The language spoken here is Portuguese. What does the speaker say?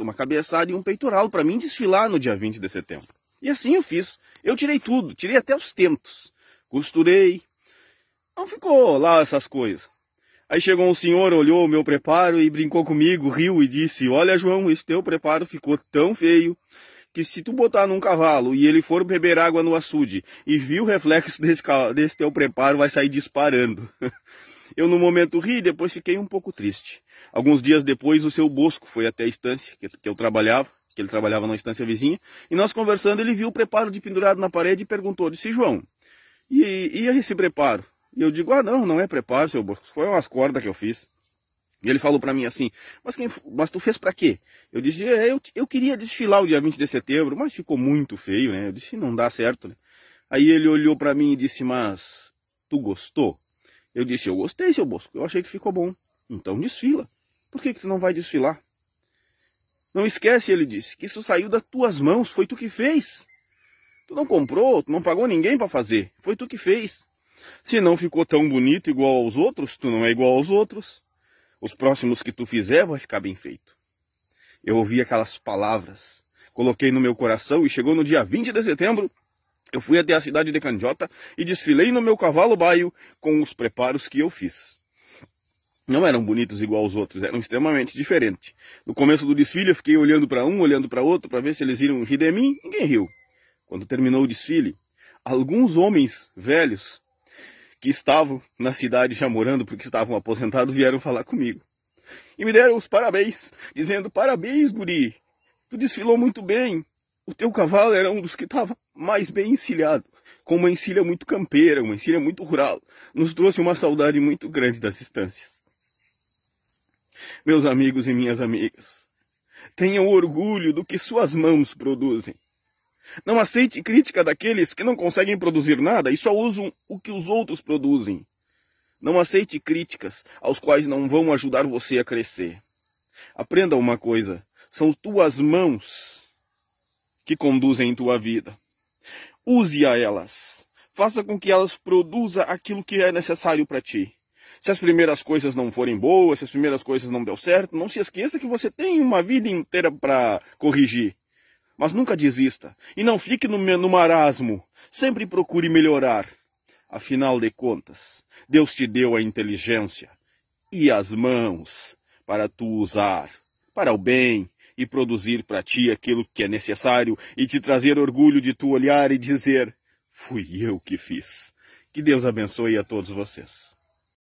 uma cabeçada e um peitoral para mim desfilar no dia 20 de setembro. E assim eu fiz. Eu tirei tudo, tirei até os tentos. Costurei. Não ficou lá essas coisas. Aí chegou um senhor, olhou o meu preparo e brincou comigo, riu e disse: Olha, João, esse teu preparo ficou tão feio que se tu botar num cavalo e ele for beber água no açude e vir o reflexo desse, desse teu preparo, vai sair disparando. Eu no momento ri, e depois fiquei um pouco triste. Alguns dias depois, o seu Bosco foi até a estância que, que eu trabalhava, que ele trabalhava na estância vizinha, e nós conversando, ele viu o preparo de pendurado na parede e perguntou, disse, João, e, e esse preparo? E eu digo, ah não, não é preparo, seu Bosco, foi umas cordas que eu fiz. E ele falou para mim assim, mas, quem, mas tu fez para quê? Eu disse, é, eu, eu queria desfilar o dia 20 de setembro, mas ficou muito feio, né? Eu disse, não dá certo, né? Aí ele olhou para mim e disse, mas tu gostou? Eu disse, eu gostei, seu Bosco, eu achei que ficou bom. Então desfila. Por que, que tu não vai desfilar? Não esquece, ele disse, que isso saiu das tuas mãos, foi tu que fez. Tu não comprou, tu não pagou ninguém para fazer, foi tu que fez. Se não ficou tão bonito igual aos outros, tu não é igual aos outros. Os próximos que tu fizer vai ficar bem feito. Eu ouvi aquelas palavras, coloquei no meu coração e chegou no dia 20 de setembro, eu fui até a cidade de Candiota e desfilei no meu cavalo baio com os preparos que eu fiz. Não eram bonitos igual os outros, eram extremamente diferentes. No começo do desfile eu fiquei olhando para um, olhando para outro, para ver se eles iriam rir de mim, ninguém riu. Quando terminou o desfile, alguns homens velhos que estavam na cidade já morando porque estavam aposentados vieram falar comigo. E me deram os parabéns, dizendo: Parabéns, guri, tu desfilou muito bem, o teu cavalo era um dos que estava mais bem encilhado, com uma encilha muito campeira, uma encilha muito rural. Nos trouxe uma saudade muito grande das estâncias. Meus amigos e minhas amigas, tenham orgulho do que suas mãos produzem. Não aceite crítica daqueles que não conseguem produzir nada e só usam o que os outros produzem. Não aceite críticas aos quais não vão ajudar você a crescer. Aprenda uma coisa: são tuas mãos que conduzem em tua vida. Use-a elas. Faça com que elas produza aquilo que é necessário para ti. Se as primeiras coisas não forem boas, se as primeiras coisas não deu certo, não se esqueça que você tem uma vida inteira para corrigir. Mas nunca desista e não fique no, no marasmo. Sempre procure melhorar. Afinal de contas, Deus te deu a inteligência e as mãos para tu usar para o bem e produzir para ti aquilo que é necessário e te trazer orgulho de tu olhar e dizer: Fui eu que fiz. Que Deus abençoe a todos vocês.